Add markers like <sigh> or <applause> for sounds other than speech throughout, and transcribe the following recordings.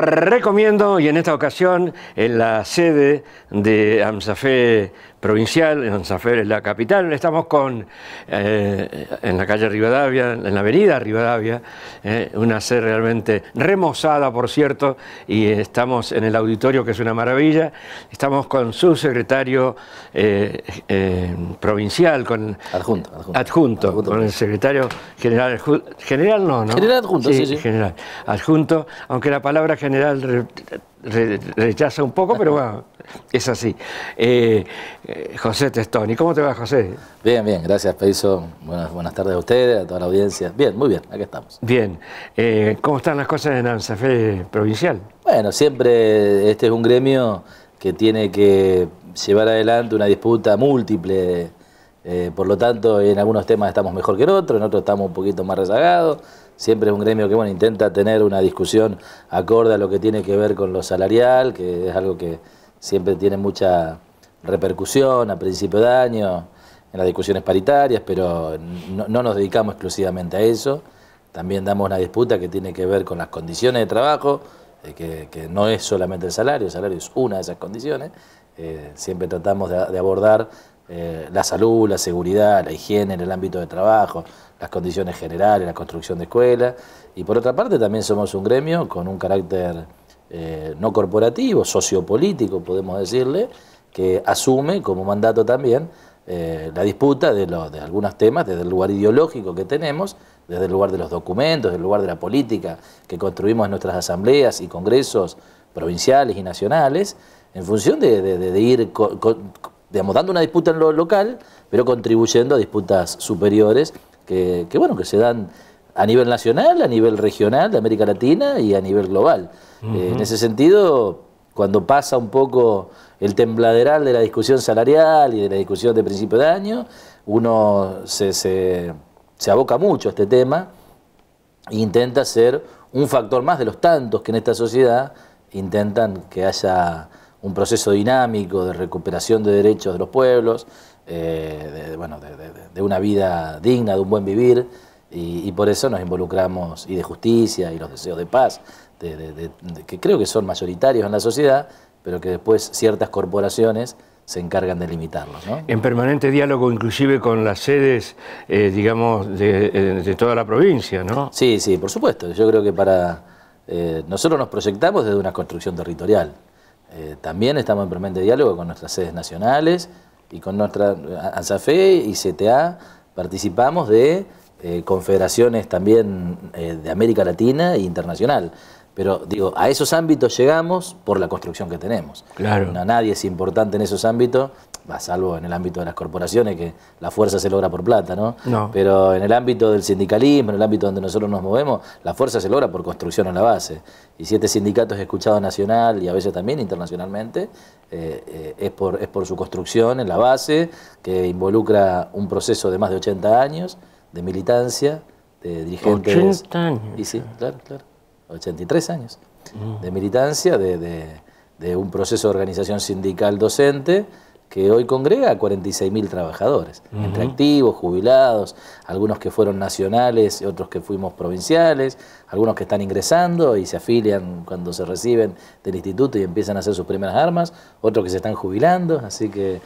recomiendo y en esta ocasión en la sede de AMSAFE provincial, en San Fe es la capital. Estamos con, eh, en la calle Rivadavia, en la avenida Rivadavia, eh, una sede realmente remozada, por cierto, y estamos en el auditorio, que es una maravilla. Estamos con su secretario eh, provincial, con... Adjunto. Adjunto, con el secretario general... General no, ¿no? General adjunto, sí, sí. General adjunto, aunque la palabra general rechaza un poco, pero bueno... <laughs> es así. Eh, eh, José Testoni, ¿cómo te va, José? Bien, bien, gracias, Peiso. Buenas, buenas tardes a ustedes, a toda la audiencia. Bien, muy bien, aquí estamos. Bien, eh, ¿cómo están las cosas en ANSAFE provincial? Bueno, siempre este es un gremio que tiene que llevar adelante una disputa múltiple. Eh, por lo tanto, en algunos temas estamos mejor que en otros, en otros estamos un poquito más rezagados. Siempre es un gremio que bueno, intenta tener una discusión acorde a lo que tiene que ver con lo salarial, que es algo que, siempre tiene mucha repercusión a principio de año, en las discusiones paritarias, pero no, nos dedicamos exclusivamente a eso. También damos una disputa que tiene que ver con las condiciones de trabajo, eh, que, no es solamente el salario, el salario es una de esas condiciones. Eh, siempre tratamos de, abordar eh, la salud, la seguridad, la higiene en el ámbito de trabajo, las condiciones generales, la construcción de escuelas. Y por otra parte también somos un gremio con un carácter eh, no corporativo, sociopolítico, podemos decirle, que asume como mandato también eh, la disputa de, algunos temas desde el lugar ideológico que tenemos, desde el lugar de los documentos, desde el lugar de la política que construimos en nuestras asambleas y congresos provinciales y nacionales, en función de, ir dando una disputa en lo local, pero contribuyendo a disputas superiores que, que, bueno, que se dan a nivel nacional, a nivel regional de América Latina y a nivel global. Eh, en ese sentido, cuando pasa un poco el tembladeral de la discusión salarial y de la discusión de principio de año, uno se, se, aboca mucho a este tema e intenta ser un factor más de los tantos que en esta sociedad intentan que haya un proceso dinámico de recuperación de derechos de los pueblos, eh, bueno, de, una vida digna, de un buen vivir. Y, por eso nos involucramos, y de justicia, y los deseos de paz, que creo que son mayoritarios en la sociedad, pero que después ciertas corporaciones se encargan de limitarlos. En permanente diálogo inclusive con las sedes, eh, digamos, eh, de, toda la provincia, ¿no? Sí, sí, por supuesto. Yo creo que para... Eh, nosotros nos proyectamos desde una construcción territorial. también estamos en permanente diálogo con nuestras sedes nacionales y con nuestra ANSAFE y CTA participamos de eh, confederaciones también eh, de América Latina e internacional. Pero digo, a esos ámbitos llegamos por la construcción que tenemos. Claro. nadie es importante en esos ámbitos, salvo en el ámbito de las corporaciones, que la fuerza se logra por plata, ¿no? Pero en el ámbito del sindicalismo, en el ámbito donde nosotros nos movemos, la fuerza se logra por construcción en la base. Y si este sindicato es escuchado nacional y a veces también internacionalmente, eh, es, por, es por su construcción en la base, que involucra un proceso de más de 80 años de militancia, de dirigentes... 80 años. Y sí, claro, claro. 83 años mm. de militancia, de, de, de un proceso de organización sindical docente que hoy congrega a 46.000 trabajadores, entre activos, jubilados, algunos que fueron nacionales, otros que fuimos provinciales, algunos que están ingresando y se afilian cuando se reciben del instituto y empiezan a hacer sus primeras armas, otros que se están jubilando, así que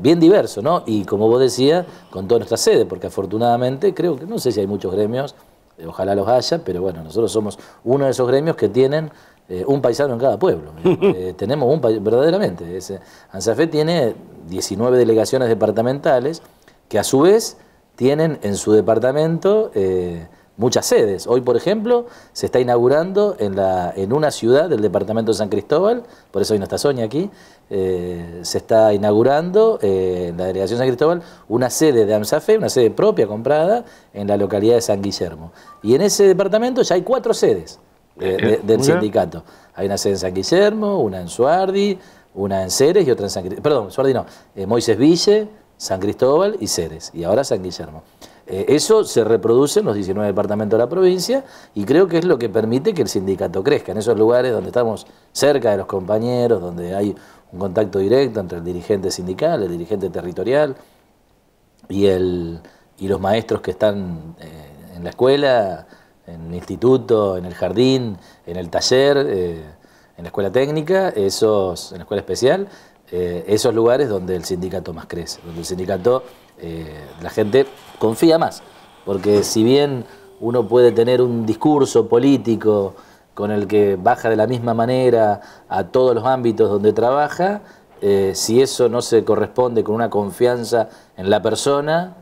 bien diverso, ¿no? Y como vos decías, con toda nuestra sede, porque afortunadamente creo que no sé si hay muchos gremios, eh, ojalá los haya, pero bueno, nosotros somos uno de esos gremios que tienen eh, un paisano en cada pueblo. <laughs> Eh, tenemos un país, verdaderamente. ANSAFE tiene 19 delegaciones departamentales que a su vez tienen en su departamento eh, muchas sedes. Hoy, por ejemplo, se está inaugurando en, una ciudad del departamento de San Cristóbal, por eso hoy no está Sonia aquí, se está inaugurando en la delegación San Cristóbal una sede de AMSAFE, una sede propia comprada en la localidad de San Guillermo. Y en ese departamento ya hay cuatro sedes del sindicato. Hay una sede en San Guillermo, una en Suardi, una en Ceres y otra en San Cristóbal. Perdón, Suardi no, eh, Moisés Ville, San Cristóbal y Ceres, y ahora San Guillermo. Eh, eso se reproduce en los 19 departamentos de la provincia y creo que es lo que permite que el sindicato crezca. En esos lugares donde estamos cerca de los compañeros, donde hay un contacto directo entre el dirigente sindical, el dirigente territorial y, el, y los maestros que están eh, en la escuela en el instituto, en el jardín, en el taller, eh, en la escuela técnica, esos, en la escuela especial, eh, esos lugares donde el sindicato más crece, donde el sindicato, eh, la gente confía más. Porque si bien uno puede tener un discurso político con el que baja de la misma manera a todos los ámbitos donde trabaja, si eso no se corresponde con una confianza en la persona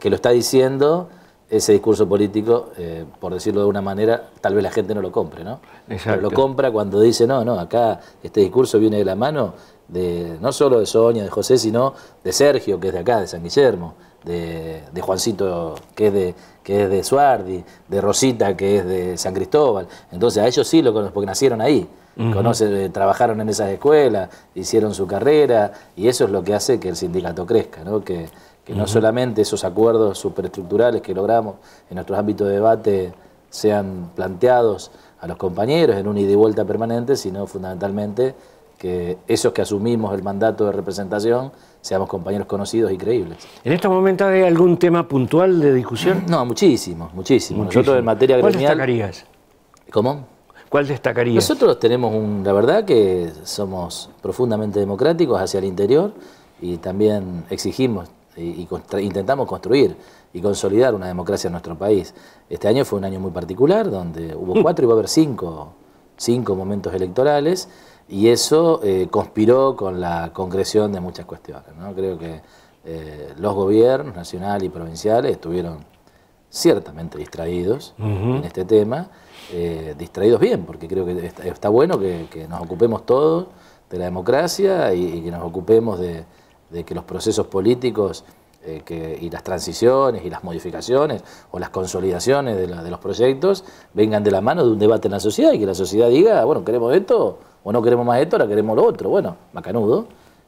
que lo está diciendo, ese discurso político, eh, por decirlo de una manera, tal vez la gente no lo compre, ¿no? Pero lo compra cuando dice, no, no, acá este discurso viene de la mano de no solo de Sonia, de José, sino de Sergio, que es de acá, de San Guillermo, de, Juancito, que es de, que es de Suardi, de Rosita, que es de San Cristóbal. Entonces a ellos sí lo conocen, porque nacieron ahí conoce eh, trabajaron en esas escuelas, hicieron su carrera, y eso es lo que hace que el sindicato crezca, ¿no? que, no solamente esos acuerdos superestructurales que logramos en nuestros ámbitos de debate sean planteados a los compañeros en un ida y vuelta permanente, sino fundamentalmente que esos que asumimos el mandato de representación seamos compañeros conocidos y creíbles. ¿En estos momentos hay algún tema puntual de discusión? No, muchísimo Muchísimo. Nosotros en materia gremial... ¿Cómo? ¿Cuál destacaría? Nosotros tenemos, un, la verdad, que somos profundamente democráticos hacia el interior y también exigimos y, intentamos construir y consolidar una democracia en nuestro país. Este año fue un año muy particular, donde hubo mm. cuatro y va a haber cinco, momentos electorales, y eso eh, conspiró con la concreción de muchas cuestiones. ¿no? Creo que eh, los gobiernos nacional y provinciales estuvieron ciertamente distraídos en este tema, eh, distraídos bien, porque creo que está, bueno que, nos ocupemos todos de la democracia y, que nos ocupemos de, que los procesos políticos eh, y las transiciones y las modificaciones o las consolidaciones de, los proyectos vengan de la mano de un debate en la sociedad y que la sociedad diga, ah, bueno, queremos esto o no queremos más esto, ahora queremos lo otro. Bueno, macanudo.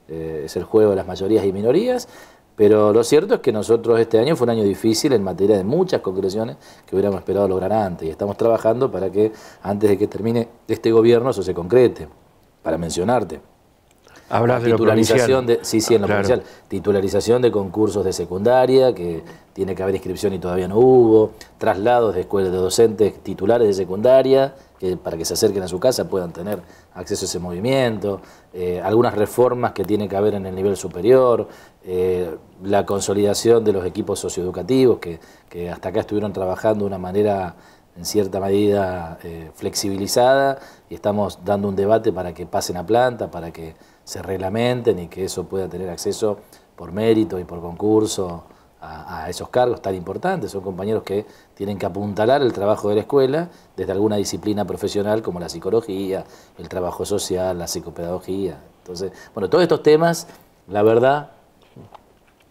Eh, es el juego de las mayorías y minorías, pero lo cierto es que nosotros este año fue un año difícil en materia de muchas concreciones que hubiéramos esperado lograr antes y estamos trabajando para que antes de que termine este gobierno eso se concrete, para mencionarte. Hablas de titularización de, sí, sí, en lo titularización de concursos de secundaria, que tiene que haber inscripción y todavía no hubo, traslados de escuelas de docentes titulares de secundaria, que para que se acerquen a su casa puedan tener acceso a ese movimiento, eh, algunas reformas que tiene que haber en el nivel superior, eh, la consolidación de los equipos socioeducativos, que, hasta acá estuvieron trabajando de una manera en cierta medida eh, flexibilizada y estamos dando un debate para que pasen a planta, para que se reglamenten y que eso pueda tener acceso por mérito y por concurso a, esos cargos tan importantes. Son compañeros que tienen que apuntalar el trabajo de la escuela desde alguna disciplina profesional como la psicología, el trabajo social, la psicopedagogía. Entonces, bueno, todos estos temas, la verdad,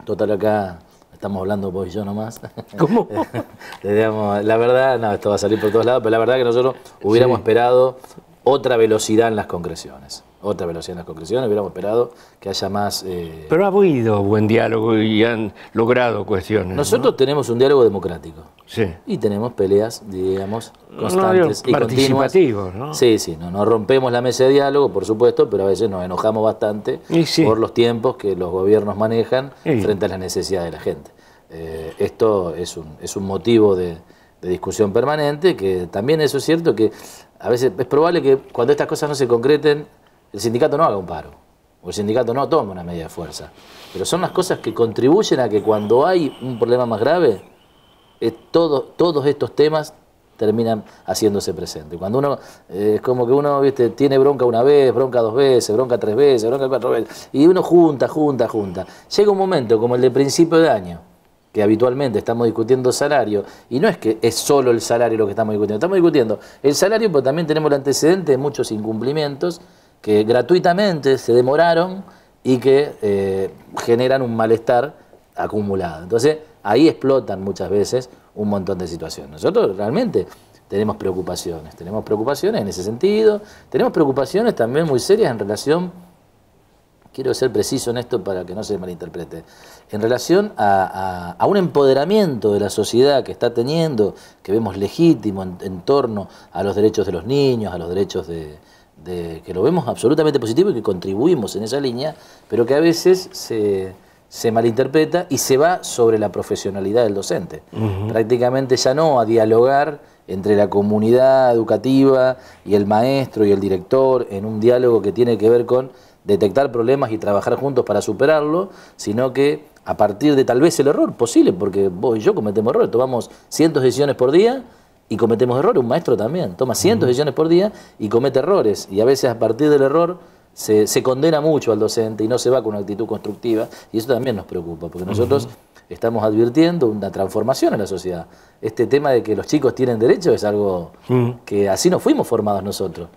total acá estamos hablando vos y yo nomás. <laughs> ¿Cómo? <laughs> la verdad, no, esto va a salir por todos lados, pero la verdad que nosotros hubiéramos esperado otra velocidad en las concreciones. Otra velocidad en las concreciones, hubiéramos esperado que haya más... Eh, pero ha habido buen diálogo y han logrado cuestiones. Nosotros tenemos un diálogo democrático. Sí. Y tenemos peleas, digamos, constantes no, y Sí, sí, no, rompemos la mesa de diálogo, por supuesto, pero a veces nos enojamos bastante por los tiempos que los gobiernos manejan frente a las necesidades de la gente. Eh, esto es es un motivo de, de discusión permanente, que también eso es cierto, que a veces es probable que cuando estas cosas no se concreten, el sindicato no haga un paro, o el sindicato no tome una medida de fuerza. Pero son las cosas que contribuyen a que cuando hay un problema más grave, eh, todo, todos estos temas terminan haciéndose presentes. Cuando uno, eh, es como que uno, viste, tiene bronca una vez, bronca dos veces, bronca tres veces, bronca cuatro veces, y uno junta, junta, junta. Llega un momento, como el de principio de año, que habitualmente estamos discutiendo salario, y no es que es solo el salario lo que estamos discutiendo, estamos discutiendo el salario, pero también tenemos el antecedente de muchos incumplimientos que gratuitamente se demoraron y que eh, generan un malestar acumulado. Entonces, ahí explotan muchas veces un montón de situaciones. Nosotros realmente tenemos preocupaciones, tenemos preocupaciones en ese sentido, tenemos preocupaciones también muy serias en relación quiero ser preciso en esto para que no se malinterprete, en relación a, un empoderamiento de la sociedad que está teniendo, que vemos legítimo en, torno a los derechos de los niños, a los derechos de, que lo vemos absolutamente positivo y que contribuimos en esa línea, pero que a veces se, malinterpreta y se va sobre la profesionalidad del docente. Prácticamente ya no a dialogar entre la comunidad educativa y el maestro y el director en un diálogo que tiene que ver con detectar problemas y trabajar juntos para superarlo, sino que a partir de tal vez el error posible, porque vos y yo cometemos errores, tomamos cientos de decisiones por día y cometemos errores, un maestro también toma cientos de decisiones por día y comete errores, y a veces a partir del error se, se, condena mucho al docente y no se va con una actitud constructiva, y eso también nos preocupa, porque nosotros estamos advirtiendo una transformación en la sociedad. Este tema de que los chicos tienen derecho es algo mm. que así nos fuimos formados nosotros.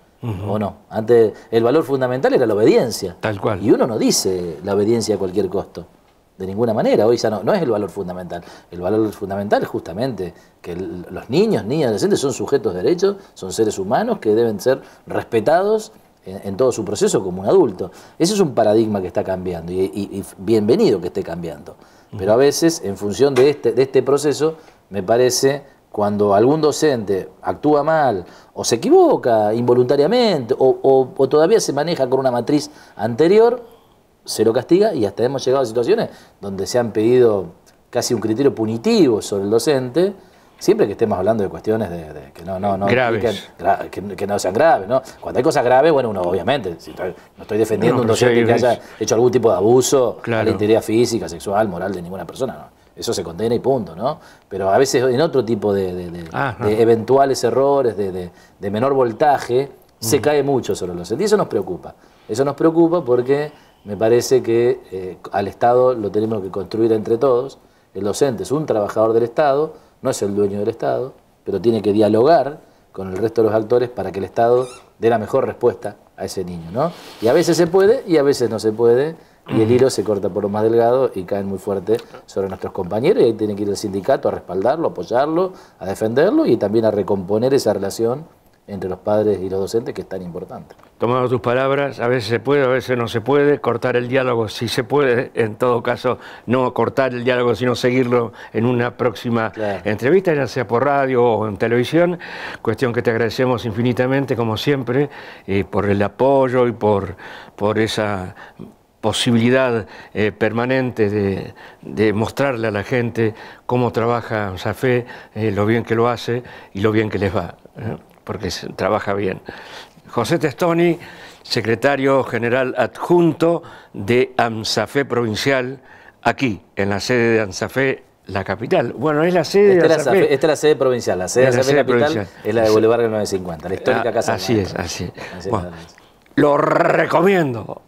¿O no? Antes el valor fundamental era la obediencia. Tal cual. Y uno no dice la obediencia a cualquier costo. De ninguna manera, hoy ya no, no es el valor fundamental. El valor fundamental es justamente que los niños, niñas, adolescentes son sujetos de derechos, son seres humanos que deben ser respetados en, todo su proceso como un adulto. Ese es un paradigma que está cambiando y, bienvenido que esté cambiando. Pero a veces, en función de este, de este proceso, me parece cuando algún docente actúa mal o se equivoca involuntariamente o, todavía se maneja con una matriz anterior, se lo castiga y hasta hemos llegado a situaciones donde se han pedido casi un criterio punitivo sobre el docente, siempre que estemos hablando de cuestiones de, que no, no, no sean graves, Cuando hay cosas graves, bueno, uno obviamente, no estoy defendiendo un docente que haya hecho algún tipo de abuso a la integridad física, sexual, moral de ninguna persona, ¿no? eso se condena y punto, ¿no? Pero a veces en otro tipo de, ah, eventuales errores, de, menor voltaje, se mm. cae mucho sobre los Y eso nos preocupa. Eso nos preocupa porque me parece que eh, al Estado lo tenemos que construir entre todos. El docente es un trabajador del Estado, no es el dueño del Estado, pero tiene que dialogar con el resto de los actores para que el Estado dé la mejor respuesta a ese niño, ¿no? Y a veces se puede y a veces no se puede, y el hilo se corta por lo más delgado y caen muy fuerte sobre nuestros compañeros, y ahí tiene que ir el sindicato a respaldarlo, apoyarlo, a defenderlo y también a recomponer esa relación entre los padres y los docentes que es tan importante. Tomando tus palabras, a veces se puede, a veces no se puede, cortar el diálogo si se puede, en todo caso no cortar el diálogo, sino seguirlo en una próxima entrevista, ya sea por radio o en televisión, cuestión que te agradecemos infinitamente como siempre, eh, por el apoyo y por, por esa posibilidad eh, permanente de, mostrarle a la gente cómo trabaja Safé, eh, lo bien que lo hace y lo bien que les va porque trabaja bien. José Testoni, secretario general adjunto de AMSAFE Provincial, aquí, en la sede de AMSAFE la capital. Bueno, es la sede de esta es la sede provincial. La sede de la capital provincial. es la de Boulevard del 950, la histórica ah, casa. Así es, así es. bueno, es. lo recomiendo.